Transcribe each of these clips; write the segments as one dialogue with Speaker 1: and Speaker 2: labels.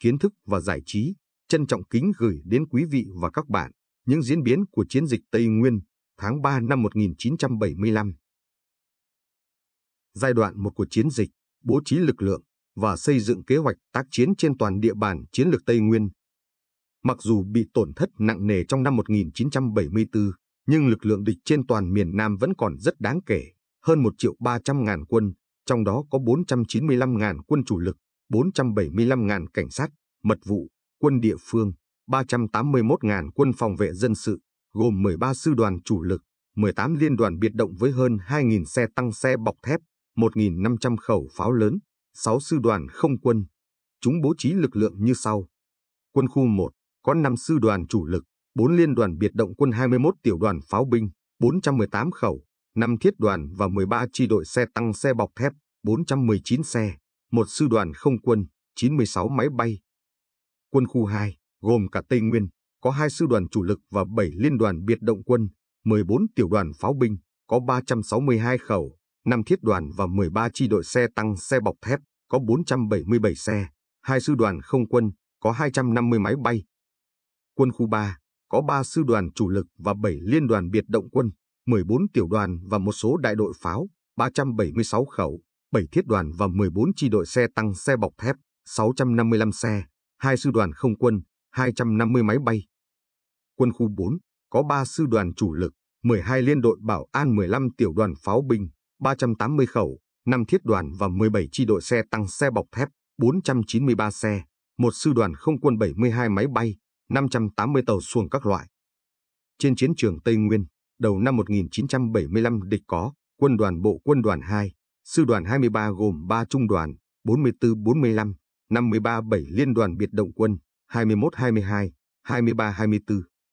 Speaker 1: kiến thức và giải trí, trân trọng kính gửi đến quý vị và các bạn những diễn biến của chiến dịch Tây Nguyên tháng 3 năm 1975. Giai đoạn một của chiến dịch, bố trí lực lượng và xây dựng kế hoạch tác chiến trên toàn địa bàn chiến lược Tây Nguyên. Mặc dù bị tổn thất nặng nề trong năm 1974, nhưng lực lượng địch trên toàn miền Nam vẫn còn rất đáng kể, hơn 1 triệu 300 ngàn quân, trong đó có 495 ngàn quân chủ lực 475.000 cảnh sát, mật vụ, quân địa phương, 381.000 quân phòng vệ dân sự, gồm 13 sư đoàn chủ lực, 18 liên đoàn biệt động với hơn 2.000 xe tăng xe bọc thép, 1.500 khẩu pháo lớn, 6 sư đoàn không quân. Chúng bố trí lực lượng như sau. Quân khu 1 có 5 sư đoàn chủ lực, 4 liên đoàn biệt động quân 21 tiểu đoàn pháo binh, 418 khẩu, 5 thiết đoàn và 13 chi đội xe tăng xe bọc thép, 419 xe một sư đoàn không quân, 96 máy bay. Quân khu 2, gồm cả Tây Nguyên, có hai sư đoàn chủ lực và 7 liên đoàn biệt động quân, 14 tiểu đoàn pháo binh, có 362 khẩu, 5 thiết đoàn và 13 chi đội xe tăng xe bọc thép, có 477 xe, hai sư đoàn không quân, có 250 máy bay. Quân khu 3 có 3 sư đoàn chủ lực và 7 liên đoàn biệt động quân, 14 tiểu đoàn và một số đại đội pháo, 376 khẩu, 7 thiết đoàn và 14 chi đội xe tăng xe bọc thép, 655 xe, 2 sư đoàn không quân, 250 máy bay. Quân khu 4 có 3 sư đoàn chủ lực, 12 liên đội bảo an 15 tiểu đoàn pháo binh, 380 khẩu, 5 thiết đoàn và 17 chi đội xe tăng xe bọc thép, 493 xe, một sư đoàn không quân 72 máy bay, 580 tàu xuồng các loại. Trên chiến trường Tây Nguyên, đầu năm 1975 địch có quân đoàn bộ quân đoàn 2, Sư đoàn 23 gồm 3 trung đoàn 44-45, 53-7 liên đoàn biệt động quân 21-22, 23-24,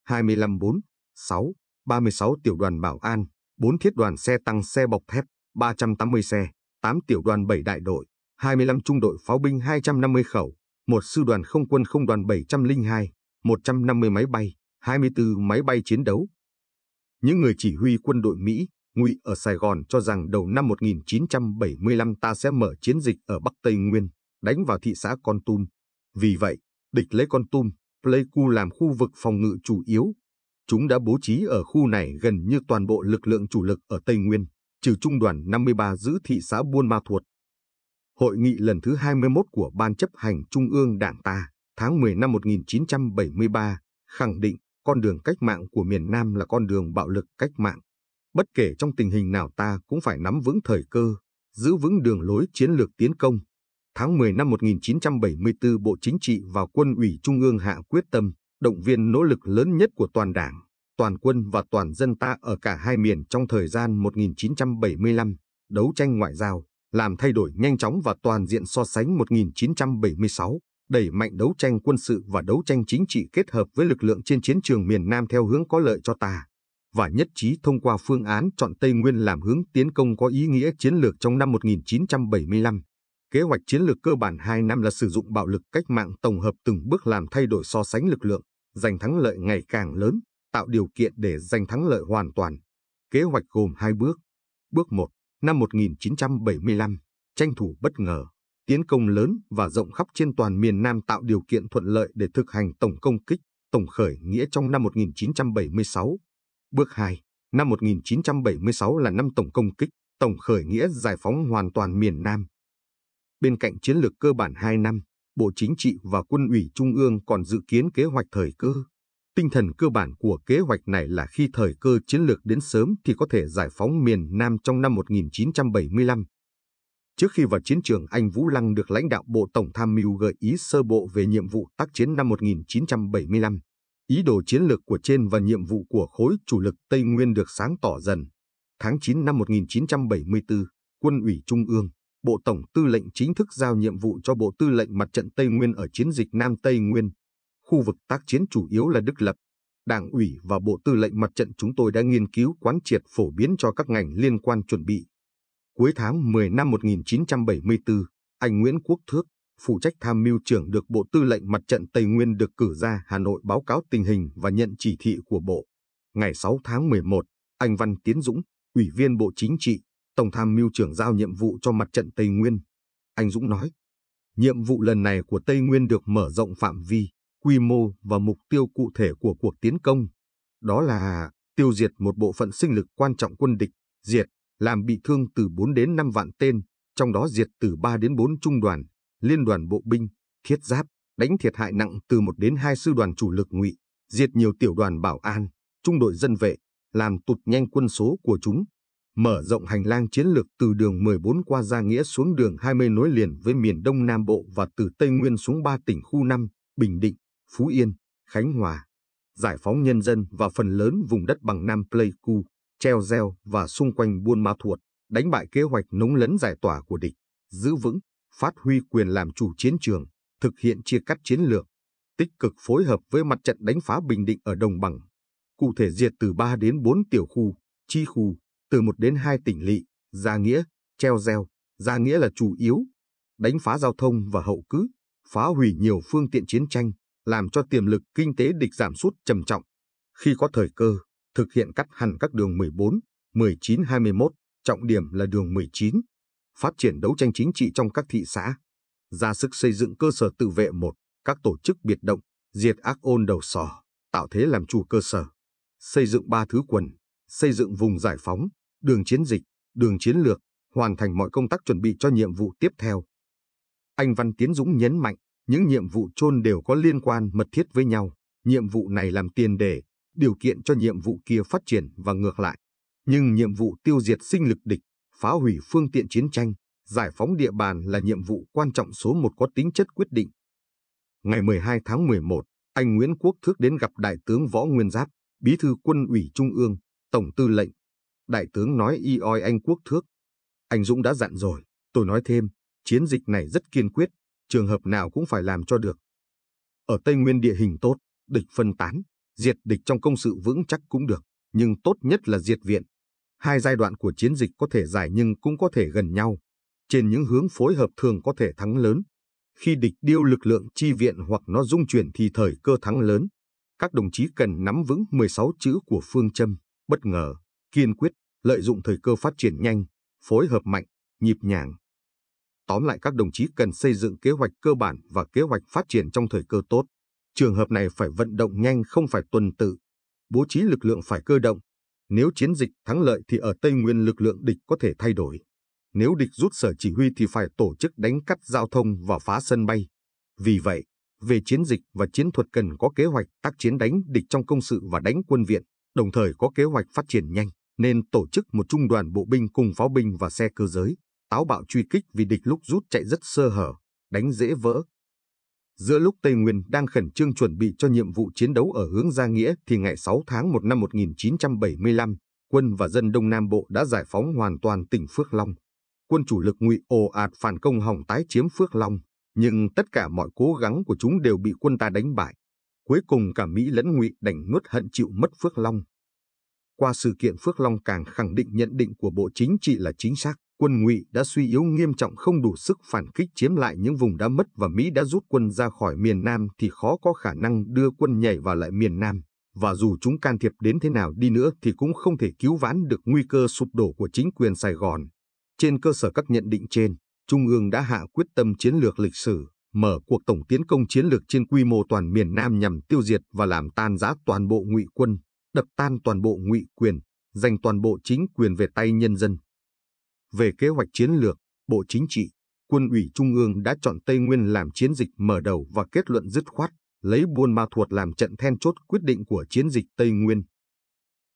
Speaker 1: 25-4, 6, 36 tiểu đoàn bảo an, 4 thiết đoàn xe tăng xe bọc thép, 380 xe, 8 tiểu đoàn 7 đại đội, 25 trung đội pháo binh 250 khẩu, một sư đoàn không quân không đoàn 702, 150 máy bay, 24 máy bay chiến đấu. Những người chỉ huy quân đội Mỹ Ngụy ở Sài Gòn cho rằng đầu năm 1975 ta sẽ mở chiến dịch ở Bắc Tây Nguyên, đánh vào thị xã Con Tum. Vì vậy, địch lấy Con Tum, Pleiku làm khu vực phòng ngự chủ yếu. Chúng đã bố trí ở khu này gần như toàn bộ lực lượng chủ lực ở Tây Nguyên, trừ trung đoàn 53 giữ thị xã Buôn Ma Thuột. Hội nghị lần thứ 21 của Ban chấp hành Trung ương Đảng ta, tháng 10 năm 1973, khẳng định con đường cách mạng của miền Nam là con đường bạo lực cách mạng Bất kể trong tình hình nào ta cũng phải nắm vững thời cơ, giữ vững đường lối chiến lược tiến công. Tháng 10 năm 1974 Bộ Chính trị và Quân ủy Trung ương hạ quyết tâm, động viên nỗ lực lớn nhất của toàn đảng, toàn quân và toàn dân ta ở cả hai miền trong thời gian 1975, đấu tranh ngoại giao, làm thay đổi nhanh chóng và toàn diện so sánh 1976, đẩy mạnh đấu tranh quân sự và đấu tranh chính trị kết hợp với lực lượng trên chiến trường miền Nam theo hướng có lợi cho ta và nhất trí thông qua phương án chọn Tây Nguyên làm hướng tiến công có ý nghĩa chiến lược trong năm 1975. Kế hoạch chiến lược cơ bản 2 năm là sử dụng bạo lực cách mạng tổng hợp từng bước làm thay đổi so sánh lực lượng, giành thắng lợi ngày càng lớn, tạo điều kiện để giành thắng lợi hoàn toàn. Kế hoạch gồm hai bước. Bước 1, năm 1975, tranh thủ bất ngờ, tiến công lớn và rộng khắp trên toàn miền Nam tạo điều kiện thuận lợi để thực hành tổng công kích, tổng khởi nghĩa trong năm 1976. Bước 2, năm 1976 là năm tổng công kích, tổng khởi nghĩa giải phóng hoàn toàn miền Nam. Bên cạnh chiến lược cơ bản 2 năm, Bộ Chính trị và Quân ủy Trung ương còn dự kiến kế hoạch thời cơ. Tinh thần cơ bản của kế hoạch này là khi thời cơ chiến lược đến sớm thì có thể giải phóng miền Nam trong năm 1975. Trước khi vào chiến trường, anh Vũ Lăng được lãnh đạo Bộ Tổng tham mưu gợi ý sơ bộ về nhiệm vụ tác chiến năm 1975. Ý đồ chiến lược của trên và nhiệm vụ của khối chủ lực Tây Nguyên được sáng tỏ dần. Tháng 9 năm 1974, Quân ủy Trung ương, Bộ Tổng Tư lệnh chính thức giao nhiệm vụ cho Bộ Tư lệnh Mặt trận Tây Nguyên ở chiến dịch Nam Tây Nguyên. Khu vực tác chiến chủ yếu là Đức Lập. Đảng ủy và Bộ Tư lệnh Mặt trận chúng tôi đã nghiên cứu quán triệt phổ biến cho các ngành liên quan chuẩn bị. Cuối tháng 10 năm 1974, anh Nguyễn Quốc Thước, phụ trách tham mưu trưởng được Bộ Tư lệnh Mặt trận Tây Nguyên được cử ra Hà Nội báo cáo tình hình và nhận chỉ thị của Bộ. Ngày 6 tháng 11, anh Văn Tiến Dũng, Ủy viên Bộ Chính trị, Tổng tham mưu trưởng giao nhiệm vụ cho Mặt trận Tây Nguyên. Anh Dũng nói, nhiệm vụ lần này của Tây Nguyên được mở rộng phạm vi, quy mô và mục tiêu cụ thể của cuộc tiến công. Đó là tiêu diệt một bộ phận sinh lực quan trọng quân địch, diệt, làm bị thương từ 4 đến 5 vạn tên, trong đó diệt từ 3 đến 4 trung đoàn, liên đoàn bộ binh, thiết giáp, đánh thiệt hại nặng từ một đến hai sư đoàn chủ lực ngụy, diệt nhiều tiểu đoàn bảo an, trung đội dân vệ, làm tụt nhanh quân số của chúng, mở rộng hành lang chiến lược từ đường 14 qua Gia Nghĩa xuống đường 20 nối liền với miền Đông Nam Bộ và từ Tây Nguyên xuống ba tỉnh khu 5, Bình Định, Phú Yên, Khánh Hòa, giải phóng nhân dân và phần lớn vùng đất bằng Nam Pleiku, Treo Gieo và xung quanh Buôn Ma Thuột, đánh bại kế hoạch nống lấn giải tỏa của địch, giữ vững phát huy quyền làm chủ chiến trường, thực hiện chia cắt chiến lược, tích cực phối hợp với mặt trận đánh phá Bình Định ở Đồng Bằng, cụ thể diệt từ 3 đến 4 tiểu khu, chi khu, từ 1 đến 2 tỉnh lỵ, Gia Nghĩa, Treo Gieo, Gia Nghĩa là chủ yếu, đánh phá giao thông và hậu cứ, phá hủy nhiều phương tiện chiến tranh, làm cho tiềm lực kinh tế địch giảm sút trầm trọng. Khi có thời cơ, thực hiện cắt hẳn các đường 14, 19, 21, trọng điểm là đường 19, phát triển đấu tranh chính trị trong các thị xã, ra sức xây dựng cơ sở tự vệ một, các tổ chức biệt động, diệt ác ôn đầu sò, tạo thế làm chủ cơ sở, xây dựng ba thứ quần, xây dựng vùng giải phóng, đường chiến dịch, đường chiến lược, hoàn thành mọi công tác chuẩn bị cho nhiệm vụ tiếp theo. Anh Văn Tiến Dũng nhấn mạnh, những nhiệm vụ chôn đều có liên quan mật thiết với nhau, nhiệm vụ này làm tiền đề, điều kiện cho nhiệm vụ kia phát triển và ngược lại. Nhưng nhiệm vụ tiêu diệt sinh lực địch phá hủy phương tiện chiến tranh, giải phóng địa bàn là nhiệm vụ quan trọng số một có tính chất quyết định. Ngày 12 tháng 11, anh Nguyễn Quốc Thước đến gặp Đại tướng Võ Nguyên Giáp, Bí thư Quân ủy Trung ương, Tổng tư lệnh. Đại tướng nói y oi anh Quốc Thước. Anh Dũng đã dặn rồi, tôi nói thêm, chiến dịch này rất kiên quyết, trường hợp nào cũng phải làm cho được. Ở Tây Nguyên địa hình tốt, địch phân tán, diệt địch trong công sự vững chắc cũng được, nhưng tốt nhất là diệt viện, Hai giai đoạn của chiến dịch có thể dài nhưng cũng có thể gần nhau. Trên những hướng phối hợp thường có thể thắng lớn. Khi địch điêu lực lượng chi viện hoặc nó dung chuyển thì thời cơ thắng lớn. Các đồng chí cần nắm vững 16 chữ của phương châm, bất ngờ, kiên quyết, lợi dụng thời cơ phát triển nhanh, phối hợp mạnh, nhịp nhàng. Tóm lại các đồng chí cần xây dựng kế hoạch cơ bản và kế hoạch phát triển trong thời cơ tốt. Trường hợp này phải vận động nhanh không phải tuần tự. Bố trí lực lượng phải cơ động, nếu chiến dịch thắng lợi thì ở Tây Nguyên lực lượng địch có thể thay đổi. Nếu địch rút sở chỉ huy thì phải tổ chức đánh cắt giao thông và phá sân bay. Vì vậy, về chiến dịch và chiến thuật cần có kế hoạch tác chiến đánh địch trong công sự và đánh quân viện, đồng thời có kế hoạch phát triển nhanh, nên tổ chức một trung đoàn bộ binh cùng pháo binh và xe cơ giới, táo bạo truy kích vì địch lúc rút chạy rất sơ hở, đánh dễ vỡ, Giữa lúc Tây Nguyên đang khẩn trương chuẩn bị cho nhiệm vụ chiến đấu ở hướng Gia Nghĩa thì ngày 6 tháng 1 năm 1975, quân và dân Đông Nam Bộ đã giải phóng hoàn toàn tỉnh Phước Long. Quân chủ lực ngụy ồ ạt phản công hỏng tái chiếm Phước Long, nhưng tất cả mọi cố gắng của chúng đều bị quân ta đánh bại. Cuối cùng cả Mỹ lẫn ngụy đành nuốt hận chịu mất Phước Long. Qua sự kiện Phước Long càng khẳng định nhận định của Bộ Chính trị là chính xác quân Ngụy đã suy yếu nghiêm trọng không đủ sức phản kích chiếm lại những vùng đã mất và Mỹ đã rút quân ra khỏi miền Nam thì khó có khả năng đưa quân nhảy vào lại miền Nam, và dù chúng can thiệp đến thế nào đi nữa thì cũng không thể cứu vãn được nguy cơ sụp đổ của chính quyền Sài Gòn. Trên cơ sở các nhận định trên, Trung ương đã hạ quyết tâm chiến lược lịch sử, mở cuộc tổng tiến công chiến lược trên quy mô toàn miền Nam nhằm tiêu diệt và làm tan rã toàn bộ ngụy quân, đập tan toàn bộ ngụy quyền, giành toàn bộ chính quyền về tay nhân dân. Về kế hoạch chiến lược, Bộ Chính trị, Quân ủy Trung ương đã chọn Tây Nguyên làm chiến dịch mở đầu và kết luận dứt khoát, lấy Buôn Ma Thuột làm trận then chốt quyết định của chiến dịch Tây Nguyên.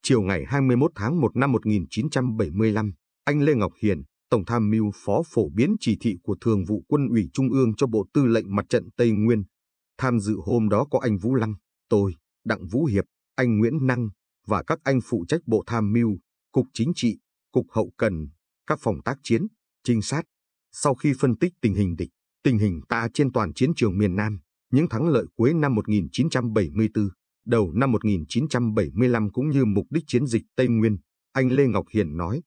Speaker 1: Chiều ngày 21 tháng 1 năm 1975, anh Lê Ngọc Hiền, Tổng tham mưu phó phổ biến chỉ thị của Thường vụ Quân ủy Trung ương cho Bộ Tư lệnh Mặt trận Tây Nguyên. Tham dự hôm đó có anh Vũ Lăng, tôi, Đặng Vũ Hiệp, anh Nguyễn Năng và các anh phụ trách Bộ Tham mưu, Cục Chính trị, Cục Hậu Cần, các phòng tác chiến, trinh sát. Sau khi phân tích tình hình địch, tình hình ta trên toàn chiến trường miền Nam, những thắng lợi cuối năm 1974, đầu năm 1975 cũng như mục đích chiến dịch Tây Nguyên, anh Lê Ngọc Hiền nói.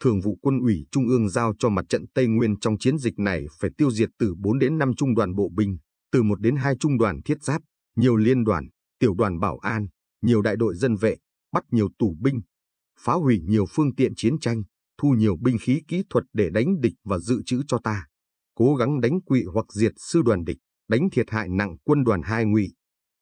Speaker 1: Thường vụ quân ủy Trung ương giao cho mặt trận Tây Nguyên trong chiến dịch này phải tiêu diệt từ 4 đến 5 trung đoàn bộ binh, từ 1 đến 2 trung đoàn thiết giáp, nhiều liên đoàn, tiểu đoàn bảo an, nhiều đại đội dân vệ, bắt nhiều tù binh, phá hủy nhiều phương tiện chiến tranh, thu nhiều binh khí kỹ thuật để đánh địch và dự trữ cho ta, cố gắng đánh quỵ hoặc diệt sư đoàn địch, đánh thiệt hại nặng quân đoàn hai ngụy,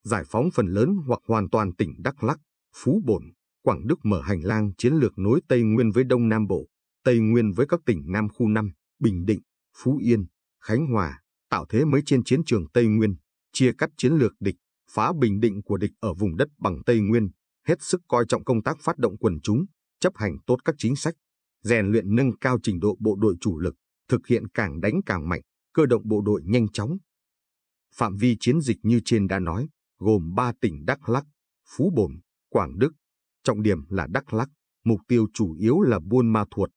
Speaker 1: giải phóng phần lớn hoặc hoàn toàn tỉnh Đắk Lắc, Phú Bổn, Quảng Đức mở hành lang chiến lược nối Tây Nguyên với Đông Nam Bộ, Tây Nguyên với các tỉnh Nam khu năm, Bình Định, Phú Yên, Khánh Hòa, tạo thế mới trên chiến trường Tây Nguyên, chia cắt chiến lược địch, phá bình định của địch ở vùng đất bằng Tây Nguyên, hết sức coi trọng công tác phát động quần chúng, chấp hành tốt các chính sách rèn luyện nâng cao trình độ bộ đội chủ lực, thực hiện càng đánh càng mạnh, cơ động bộ đội nhanh chóng. Phạm vi chiến dịch như trên đã nói, gồm 3 tỉnh Đắk Lắk, Phú Bồn, Quảng Đức. Trọng điểm là Đắk Lắk, mục tiêu chủ yếu là Buôn Ma Thuột.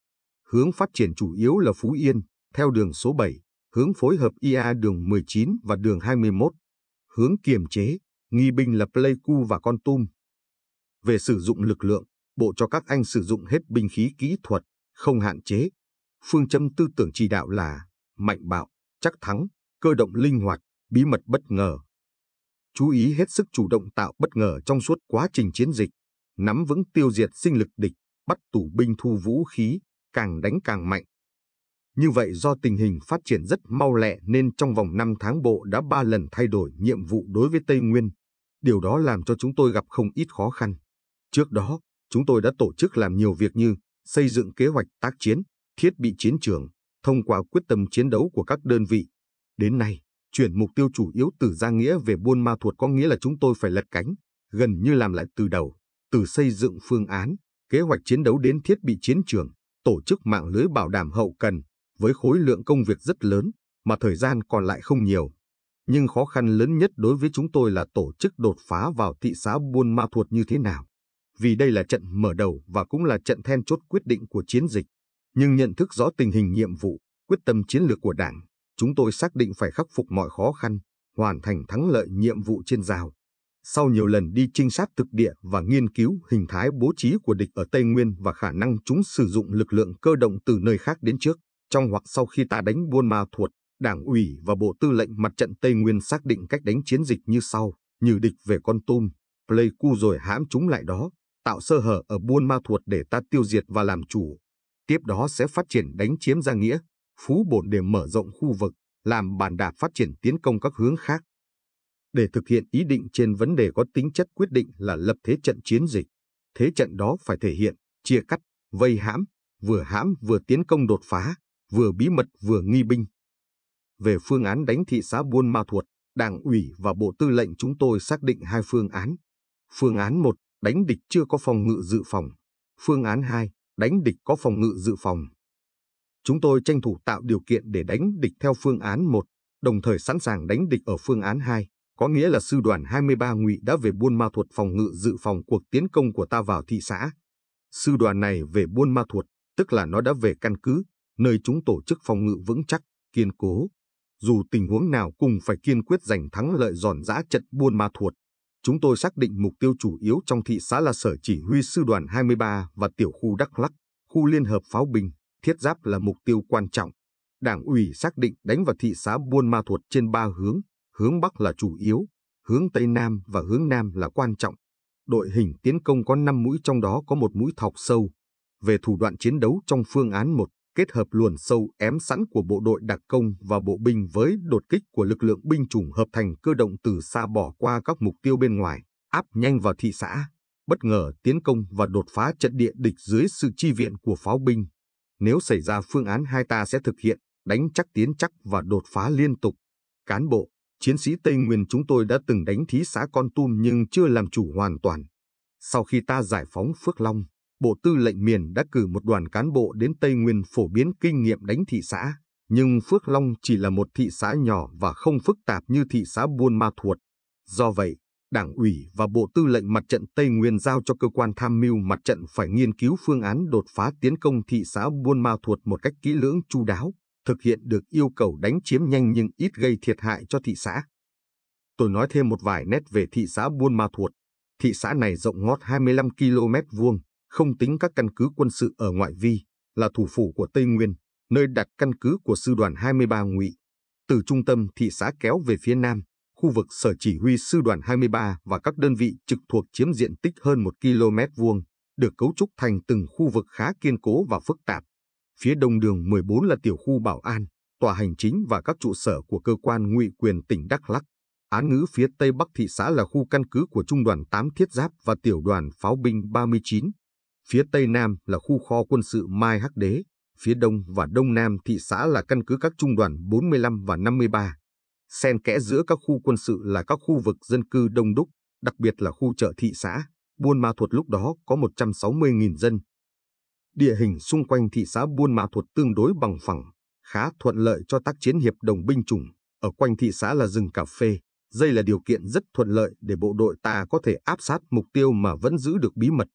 Speaker 1: Hướng phát triển chủ yếu là Phú Yên, theo đường số 7, hướng phối hợp IA đường 19 và đường 21. Hướng kiềm chế, nghi binh là Pleiku và Con Tum. Về sử dụng lực lượng, bộ cho các anh sử dụng hết binh khí kỹ thuật, không hạn chế. Phương châm tư tưởng chỉ đạo là mạnh bạo, chắc thắng, cơ động linh hoạt, bí mật bất ngờ. Chú ý hết sức chủ động tạo bất ngờ trong suốt quá trình chiến dịch, nắm vững tiêu diệt sinh lực địch, bắt tù binh thu vũ khí, càng đánh càng mạnh. Như vậy do tình hình phát triển rất mau lẹ nên trong vòng 5 tháng bộ đã 3 lần thay đổi nhiệm vụ đối với Tây Nguyên. Điều đó làm cho chúng tôi gặp không ít khó khăn. Trước đó, chúng tôi đã tổ chức làm nhiều việc như xây dựng kế hoạch tác chiến, thiết bị chiến trường, thông qua quyết tâm chiến đấu của các đơn vị. Đến nay, chuyển mục tiêu chủ yếu từ Gia Nghĩa về Buôn Ma Thuột có nghĩa là chúng tôi phải lật cánh, gần như làm lại từ đầu, từ xây dựng phương án, kế hoạch chiến đấu đến thiết bị chiến trường, tổ chức mạng lưới bảo đảm hậu cần, với khối lượng công việc rất lớn, mà thời gian còn lại không nhiều. Nhưng khó khăn lớn nhất đối với chúng tôi là tổ chức đột phá vào thị xã Buôn Ma Thuột như thế nào vì đây là trận mở đầu và cũng là trận then chốt quyết định của chiến dịch. Nhưng nhận thức rõ tình hình nhiệm vụ, quyết tâm chiến lược của Đảng, chúng tôi xác định phải khắc phục mọi khó khăn, hoàn thành thắng lợi nhiệm vụ trên rào. Sau nhiều lần đi trinh sát thực địa và nghiên cứu hình thái bố trí của địch ở Tây Nguyên và khả năng chúng sử dụng lực lượng cơ động từ nơi khác đến trước, trong hoặc sau khi ta đánh Buôn Ma Thuột, Đảng ủy và Bộ Tư lệnh Mặt trận Tây Nguyên xác định cách đánh chiến dịch như sau, như địch về con tôm, play cu rồi hãm chúng lại đó, tạo sơ hở ở Buôn Ma Thuột để ta tiêu diệt và làm chủ. Tiếp đó sẽ phát triển đánh chiếm Gia Nghĩa, Phú Bổn để mở rộng khu vực, làm bàn đạp phát triển tiến công các hướng khác. Để thực hiện ý định trên vấn đề có tính chất quyết định là lập thế trận chiến dịch, thế trận đó phải thể hiện, chia cắt, vây hãm, vừa hãm vừa tiến công đột phá, vừa bí mật vừa nghi binh. Về phương án đánh thị xã Buôn Ma Thuột, Đảng ủy và Bộ Tư lệnh chúng tôi xác định hai phương án. Phương án 1 đánh địch chưa có phòng ngự dự phòng. Phương án 2, đánh địch có phòng ngự dự phòng. Chúng tôi tranh thủ tạo điều kiện để đánh địch theo phương án 1, đồng thời sẵn sàng đánh địch ở phương án 2, có nghĩa là sư đoàn 23 Ngụy đã về Buôn Ma Thuột phòng ngự dự phòng cuộc tiến công của ta vào thị xã. Sư đoàn này về Buôn Ma Thuột, tức là nó đã về căn cứ, nơi chúng tổ chức phòng ngự vững chắc, kiên cố. Dù tình huống nào cùng phải kiên quyết giành thắng lợi giòn giã trận Buôn Ma Thuột chúng tôi xác định mục tiêu chủ yếu trong thị xã là Sở Chỉ huy Sư đoàn 23 và tiểu khu Đắk Lắc, khu Liên hợp Pháo binh, thiết giáp là mục tiêu quan trọng. Đảng ủy xác định đánh vào thị xã Buôn Ma Thuột trên ba hướng, hướng Bắc là chủ yếu, hướng Tây Nam và hướng Nam là quan trọng. Đội hình tiến công có 5 mũi trong đó có một mũi thọc sâu. Về thủ đoạn chiến đấu trong phương án 1, kết hợp luồn sâu ém sẵn của bộ đội đặc công và bộ binh với đột kích của lực lượng binh chủng hợp thành cơ động từ xa bỏ qua các mục tiêu bên ngoài, áp nhanh vào thị xã, bất ngờ tiến công và đột phá trận địa địch dưới sự chi viện của pháo binh. Nếu xảy ra phương án hai ta sẽ thực hiện, đánh chắc tiến chắc và đột phá liên tục. Cán bộ, chiến sĩ Tây Nguyên chúng tôi đã từng đánh thí xã Con Tum nhưng chưa làm chủ hoàn toàn. Sau khi ta giải phóng Phước Long, Bộ Tư lệnh miền đã cử một đoàn cán bộ đến Tây Nguyên phổ biến kinh nghiệm đánh thị xã, nhưng Phước Long chỉ là một thị xã nhỏ và không phức tạp như thị xã Buôn Ma Thuột. Do vậy, Đảng ủy và Bộ Tư lệnh Mặt trận Tây Nguyên giao cho cơ quan tham mưu mặt trận phải nghiên cứu phương án đột phá tiến công thị xã Buôn Ma Thuột một cách kỹ lưỡng chu đáo, thực hiện được yêu cầu đánh chiếm nhanh nhưng ít gây thiệt hại cho thị xã. Tôi nói thêm một vài nét về thị xã Buôn Ma Thuột. Thị xã này rộng ngót 25 km vuông, không tính các căn cứ quân sự ở ngoại vi, là thủ phủ của Tây Nguyên, nơi đặt căn cứ của sư đoàn 23 Ngụy. Từ trung tâm thị xã kéo về phía nam, khu vực sở chỉ huy sư đoàn 23 và các đơn vị trực thuộc chiếm diện tích hơn 1 km vuông, được cấu trúc thành từng khu vực khá kiên cố và phức tạp. Phía đông đường 14 là tiểu khu bảo an, tòa hành chính và các trụ sở của cơ quan ngụy quyền tỉnh Đắk Lắk. Án ngữ phía tây bắc thị xã là khu căn cứ của trung đoàn 8 thiết giáp và tiểu đoàn pháo binh 39, Phía tây nam là khu kho quân sự Mai Hắc Đế, phía đông và đông nam thị xã là căn cứ các trung đoàn 45 và 53. Xen kẽ giữa các khu quân sự là các khu vực dân cư đông đúc, đặc biệt là khu chợ thị xã. Buôn Ma Thuột lúc đó có 160.000 dân. Địa hình xung quanh thị xã Buôn Ma Thuột tương đối bằng phẳng, khá thuận lợi cho tác chiến hiệp đồng binh chủng. Ở quanh thị xã là rừng cà phê, đây là điều kiện rất thuận lợi để bộ đội ta có thể áp sát mục tiêu mà vẫn giữ được bí mật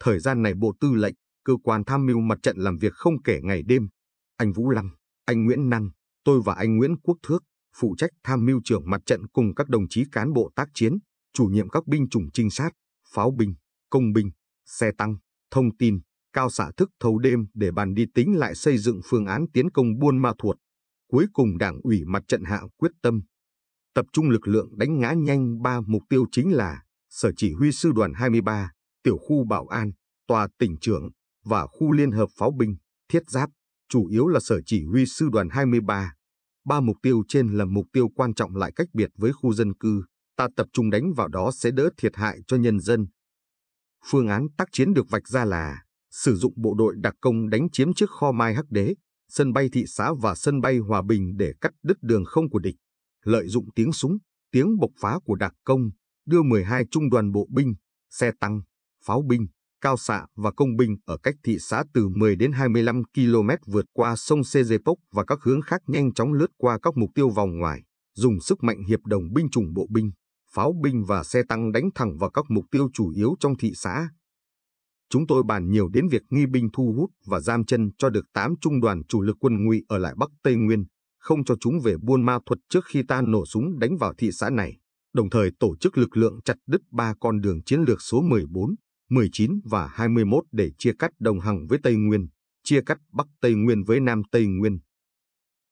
Speaker 1: Thời gian này bộ tư lệnh, cơ quan tham mưu mặt trận làm việc không kể ngày đêm. Anh Vũ lâm anh Nguyễn Năng, tôi và anh Nguyễn Quốc Thước, phụ trách tham mưu trưởng mặt trận cùng các đồng chí cán bộ tác chiến, chủ nhiệm các binh chủng trinh sát, pháo binh, công binh, xe tăng, thông tin, cao xạ thức thâu đêm để bàn đi tính lại xây dựng phương án tiến công Buôn Ma Thuột. Cuối cùng đảng ủy mặt trận hạ quyết tâm. Tập trung lực lượng đánh ngã nhanh ba mục tiêu chính là Sở Chỉ huy Sư đoàn 23, tiểu khu bảo an, tòa tỉnh trưởng và khu liên hợp pháo binh, thiết giáp, chủ yếu là sở chỉ huy sư đoàn 23. Ba mục tiêu trên là mục tiêu quan trọng lại cách biệt với khu dân cư, ta tập trung đánh vào đó sẽ đỡ thiệt hại cho nhân dân. Phương án tác chiến được vạch ra là sử dụng bộ đội đặc công đánh chiếm trước kho mai hắc đế, sân bay thị xã và sân bay Hòa Bình để cắt đứt đường không của địch, lợi dụng tiếng súng, tiếng bộc phá của đặc công, đưa 12 trung đoàn bộ binh, xe tăng, pháo binh, cao xạ và công binh ở cách thị xã từ 10 đến 25 km vượt qua sông Sejepok và các hướng khác nhanh chóng lướt qua các mục tiêu vòng ngoài, dùng sức mạnh hiệp đồng binh chủng bộ binh, pháo binh và xe tăng đánh thẳng vào các mục tiêu chủ yếu trong thị xã. Chúng tôi bàn nhiều đến việc nghi binh thu hút và giam chân cho được 8 trung đoàn chủ lực quân ngụy ở lại Bắc Tây Nguyên, không cho chúng về Buôn Ma Thuật trước khi ta nổ súng đánh vào thị xã này, đồng thời tổ chức lực lượng chặt đứt ba con đường chiến lược số 14, 19 và 21 để chia cắt Đồng Hằng với Tây Nguyên, chia cắt Bắc Tây Nguyên với Nam Tây Nguyên.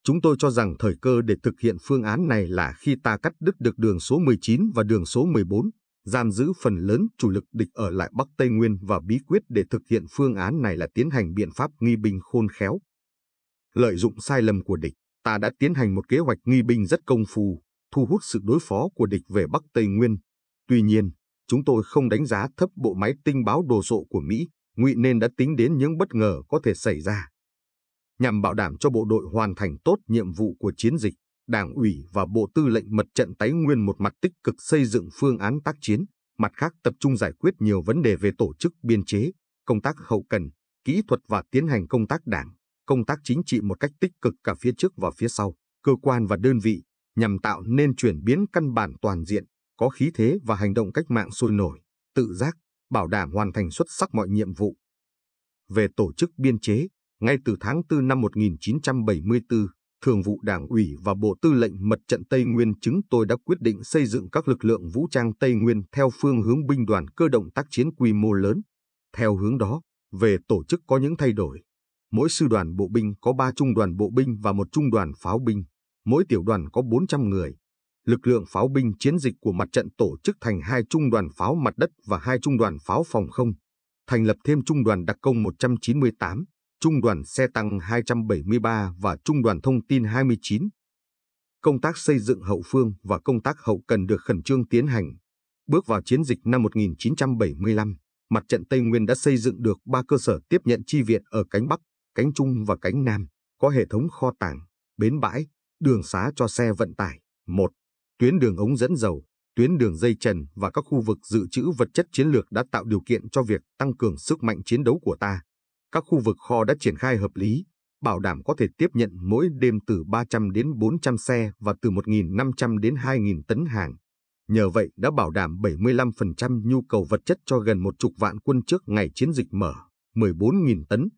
Speaker 1: Chúng tôi cho rằng thời cơ để thực hiện phương án này là khi ta cắt đứt được đường số 19 và đường số 14, giam giữ phần lớn chủ lực địch ở lại Bắc Tây Nguyên và bí quyết để thực hiện phương án này là tiến hành biện pháp nghi binh khôn khéo. Lợi dụng sai lầm của địch, ta đã tiến hành một kế hoạch nghi binh rất công phu, thu hút sự đối phó của địch về Bắc Tây Nguyên. Tuy nhiên, chúng tôi không đánh giá thấp bộ máy tinh báo đồ sộ của Mỹ, ngụy nên đã tính đến những bất ngờ có thể xảy ra. Nhằm bảo đảm cho bộ đội hoàn thành tốt nhiệm vụ của chiến dịch, Đảng ủy và Bộ Tư lệnh Mật trận Tái Nguyên một mặt tích cực xây dựng phương án tác chiến, mặt khác tập trung giải quyết nhiều vấn đề về tổ chức biên chế, công tác hậu cần, kỹ thuật và tiến hành công tác đảng, công tác chính trị một cách tích cực cả phía trước và phía sau, cơ quan và đơn vị, nhằm tạo nên chuyển biến căn bản toàn diện, có khí thế và hành động cách mạng sôi nổi, tự giác, bảo đảm hoàn thành xuất sắc mọi nhiệm vụ. Về tổ chức biên chế, ngay từ tháng 4 năm 1974, Thường vụ Đảng ủy và Bộ Tư lệnh Mật trận Tây Nguyên chứng tôi đã quyết định xây dựng các lực lượng vũ trang Tây Nguyên theo phương hướng binh đoàn cơ động tác chiến quy mô lớn. Theo hướng đó, về tổ chức có những thay đổi. Mỗi sư đoàn bộ binh có 3 trung đoàn bộ binh và một trung đoàn pháo binh. Mỗi tiểu đoàn có 400 người lực lượng pháo binh chiến dịch của mặt trận tổ chức thành hai trung đoàn pháo mặt đất và hai trung đoàn pháo phòng không, thành lập thêm trung đoàn đặc công 198, trung đoàn xe tăng 273 và trung đoàn thông tin 29. Công tác xây dựng hậu phương và công tác hậu cần được khẩn trương tiến hành. Bước vào chiến dịch năm 1975, mặt trận Tây Nguyên đã xây dựng được 3 cơ sở tiếp nhận chi viện ở cánh Bắc, cánh Trung và cánh Nam, có hệ thống kho tàng, bến bãi, đường xá cho xe vận tải. 1 tuyến đường ống dẫn dầu, tuyến đường dây trần và các khu vực dự trữ vật chất chiến lược đã tạo điều kiện cho việc tăng cường sức mạnh chiến đấu của ta. Các khu vực kho đã triển khai hợp lý, bảo đảm có thể tiếp nhận mỗi đêm từ 300 đến 400 xe và từ 1.500 đến 2.000 tấn hàng. Nhờ vậy đã bảo đảm 75% nhu cầu vật chất cho gần một chục vạn quân trước ngày chiến dịch mở, 14.000 tấn.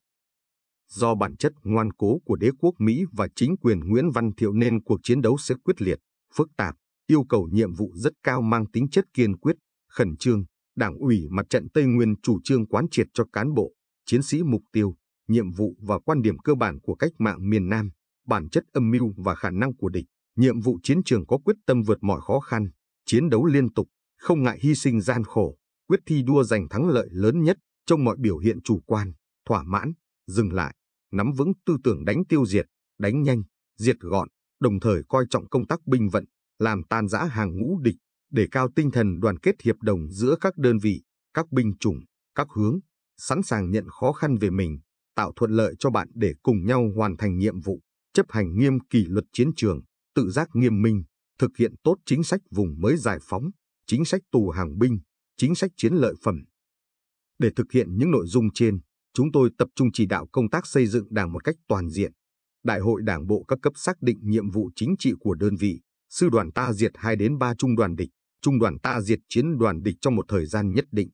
Speaker 1: Do bản chất ngoan cố của đế quốc Mỹ và chính quyền Nguyễn Văn Thiệu nên cuộc chiến đấu sẽ quyết liệt, phức tạp, yêu cầu nhiệm vụ rất cao mang tính chất kiên quyết, khẩn trương. Đảng ủy mặt trận Tây Nguyên chủ trương quán triệt cho cán bộ, chiến sĩ mục tiêu, nhiệm vụ và quan điểm cơ bản của cách mạng miền Nam, bản chất âm mưu và khả năng của địch, nhiệm vụ chiến trường có quyết tâm vượt mọi khó khăn, chiến đấu liên tục, không ngại hy sinh gian khổ, quyết thi đua giành thắng lợi lớn nhất trong mọi biểu hiện chủ quan, thỏa mãn, dừng lại, nắm vững tư tưởng đánh tiêu diệt, đánh nhanh, diệt gọn, đồng thời coi trọng công tác binh vận, làm tan rã hàng ngũ địch, để cao tinh thần đoàn kết hiệp đồng giữa các đơn vị, các binh chủng, các hướng, sẵn sàng nhận khó khăn về mình, tạo thuận lợi cho bạn để cùng nhau hoàn thành nhiệm vụ, chấp hành nghiêm kỷ luật chiến trường, tự giác nghiêm minh, thực hiện tốt chính sách vùng mới giải phóng, chính sách tù hàng binh, chính sách chiến lợi phẩm. Để thực hiện những nội dung trên, chúng tôi tập trung chỉ đạo công tác xây dựng đảng một cách toàn diện. Đại hội đảng bộ các cấp xác định nhiệm vụ chính trị của đơn vị, sư đoàn ta diệt hai đến ba trung đoàn địch, trung đoàn ta diệt chiến đoàn địch trong một thời gian nhất định.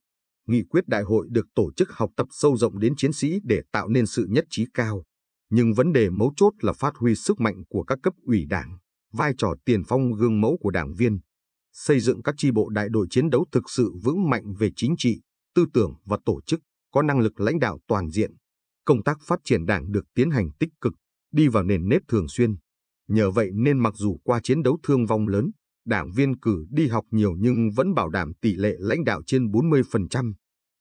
Speaker 1: Nghị quyết đại hội được tổ chức học tập sâu rộng đến chiến sĩ để tạo nên sự nhất trí cao. Nhưng vấn đề mấu chốt là phát huy sức mạnh của các cấp ủy đảng, vai trò tiền phong gương mẫu của đảng viên, xây dựng các chi bộ đại đội chiến đấu thực sự vững mạnh về chính trị, tư tưởng và tổ chức, có năng lực lãnh đạo toàn diện. Công tác phát triển đảng được tiến hành tích cực, đi vào nền nếp thường xuyên. Nhờ vậy nên mặc dù qua chiến đấu thương vong lớn, đảng viên cử đi học nhiều nhưng vẫn bảo đảm tỷ lệ lãnh đạo trên 40%.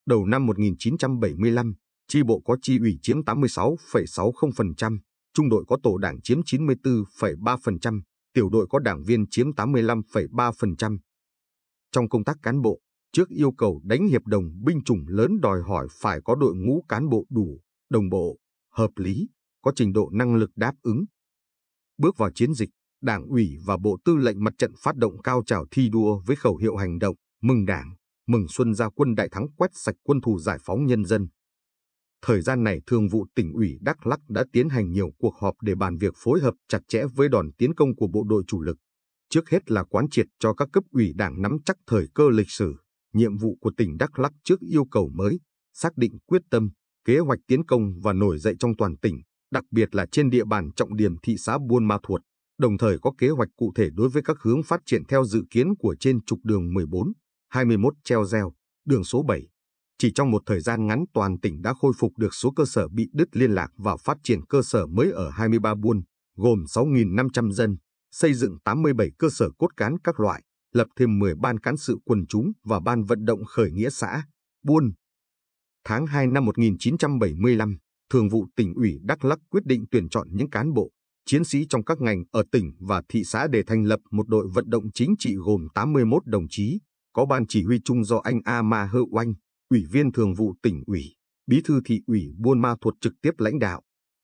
Speaker 1: Đầu năm 1975, chi bộ có chi ủy chiếm 86,60%, trung đội có tổ đảng chiếm 94,3%, tiểu đội có đảng viên chiếm 85,3%. Trong công tác cán bộ, trước yêu cầu đánh hiệp đồng binh chủng lớn đòi hỏi phải có đội ngũ cán bộ đủ, đồng bộ, hợp lý, có trình độ năng lực đáp ứng, Bước vào chiến dịch, Đảng ủy và Bộ Tư lệnh Mặt trận phát động cao trào thi đua với khẩu hiệu hành động Mừng Đảng, Mừng Xuân Gia quân đại thắng quét sạch quân thù giải phóng nhân dân. Thời gian này Thường vụ tỉnh ủy Đắk Lắc đã tiến hành nhiều cuộc họp để bàn việc phối hợp chặt chẽ với đòn tiến công của bộ đội chủ lực. Trước hết là quán triệt cho các cấp ủy đảng nắm chắc thời cơ lịch sử, nhiệm vụ của tỉnh Đắk Lắc trước yêu cầu mới, xác định quyết tâm, kế hoạch tiến công và nổi dậy trong toàn tỉnh, đặc biệt là trên địa bàn trọng điểm thị xã Buôn Ma Thuột, đồng thời có kế hoạch cụ thể đối với các hướng phát triển theo dự kiến của trên trục đường 14, 21 treo gieo, đường số 7. Chỉ trong một thời gian ngắn toàn tỉnh đã khôi phục được số cơ sở bị đứt liên lạc và phát triển cơ sở mới ở 23 buôn, gồm 6.500 dân, xây dựng 87 cơ sở cốt cán các loại, lập thêm 10 ban cán sự quần chúng và ban vận động khởi nghĩa xã, buôn. Tháng 2 năm 1975, Thường vụ tỉnh ủy Đắk Lắk quyết định tuyển chọn những cán bộ, chiến sĩ trong các ngành ở tỉnh và thị xã để thành lập một đội vận động chính trị gồm 81 đồng chí, có ban chỉ huy chung do anh A Ma Hơ Oanh, ủy viên thường vụ tỉnh ủy, bí thư thị ủy Buôn Ma Thuột trực tiếp lãnh đạo.